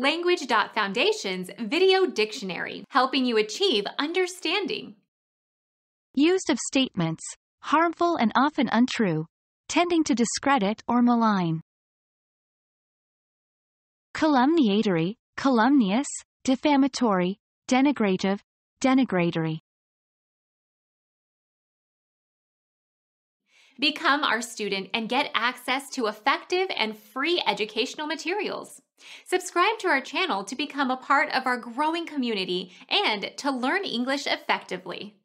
Language.Foundation's Video Dictionary, helping you achieve understanding. Used of statements, harmful and often untrue, tending to discredit or malign. Calumniatory, calumnious, defamatory, denigrative, denigratory. Become our student and get access to effective and free educational materials. Subscribe to our channel to become a part of our growing community and to learn English effectively.